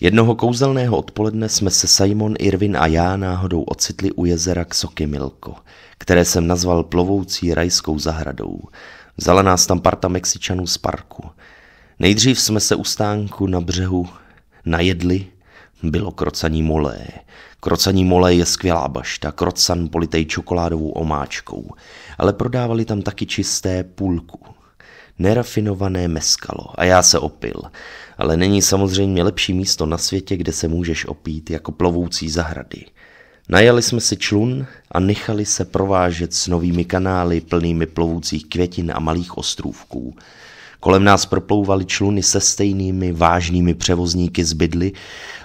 Jednoho kouzelného odpoledne jsme se Simon, Irvin a já náhodou ocitli u jezera Milko, které jsem nazval plovoucí rajskou zahradou. Vzala nás tam parta Mexičanů z parku. Nejdřív jsme se u stánku na břehu najedli, bylo krocaní molé. Krocaní molé je skvělá bašta, krocan politej čokoládovou omáčkou, ale prodávali tam taky čisté půlku, nerafinované meskalo a já se opil. Ale není samozřejmě lepší místo na světě, kde se můžeš opít jako plovoucí zahrady. Najali jsme si člun a nechali se provážet s novými kanály plnými plovoucích květin a malých ostrůvků. Kolem nás proplouvaly čluny se stejnými vážnými převozníky z bydly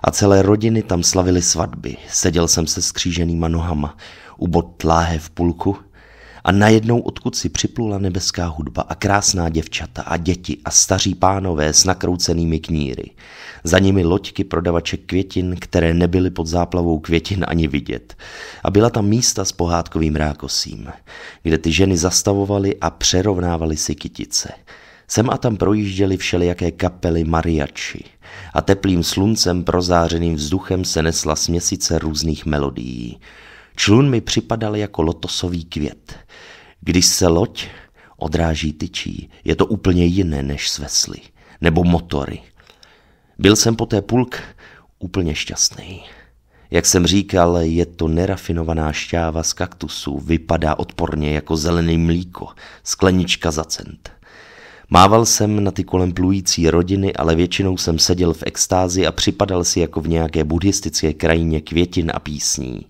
a celé rodiny tam slavily svatby. Seděl jsem se skříženýma nohama u bod v pulku a najednou odkud si připlula nebeská hudba a krásná děvčata a děti a staří pánové s nakroucenými kníry. Za nimi loďky prodavaček květin, které nebyly pod záplavou květin ani vidět. A byla tam místa s pohádkovým rákosím, kde ty ženy zastavovaly a přerovnávaly si kytice. Sem a tam projížděly všelijaké kapely mariači a teplým sluncem prozářeným vzduchem se nesla směsice různých melodií. Člun mi připadal jako lotosový květ. Když se loď odráží tyčí, je to úplně jiné než svesly nebo motory. Byl jsem poté pulk úplně šťastný. Jak jsem říkal, je to nerafinovaná šťáva z kaktusů, vypadá odporně jako zelený mlíko, sklenička za cent. Mával jsem na ty kolem plující rodiny, ale většinou jsem seděl v extázi a připadal si jako v nějaké buddhistické krajině květin a písní.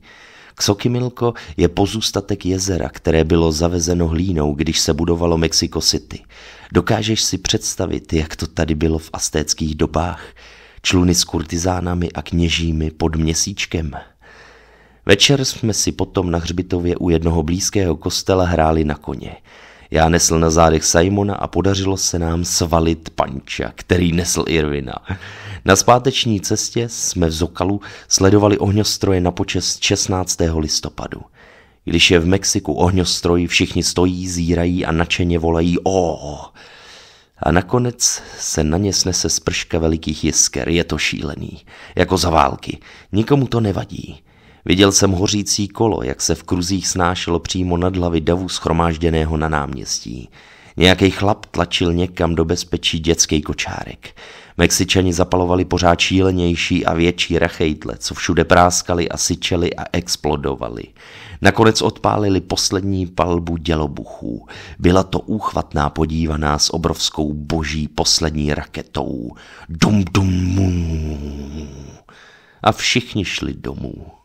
Xochimilco je pozůstatek jezera, které bylo zavezeno hlínou, když se budovalo Mexico City. Dokážeš si představit, jak to tady bylo v astéckých dobách? Čluny s kurtizánami a kněžími pod měsíčkem. Večer jsme si potom na hřbitově u jednoho blízkého kostela hráli na koně. Já nesl na zádech Simona a podařilo se nám svalit panča, který nesl Irvina. Na zpáteční cestě jsme v Zokalu sledovali ohňostroje na počest 16. listopadu. Když je v Mexiku ohňostroj, všichni stojí, zírají a nadšeně volají o. A nakonec se na ně snese sprška velikých jisker. Je to šílený. Jako za války. Nikomu to nevadí. Viděl jsem hořící kolo, jak se v kruzích snášelo přímo nad hlavy davu schromážděného na náměstí. Nějaký chlap tlačil někam do bezpečí dětský kočárek. Mexičani zapalovali pořád šílenější a větší rachejtle, co všude práskali a syčeli a explodovali. Nakonec odpálili poslední palbu dělobuchů. Byla to úchvatná podívaná s obrovskou boží poslední raketou. Dum dum mu. A všichni šli domů.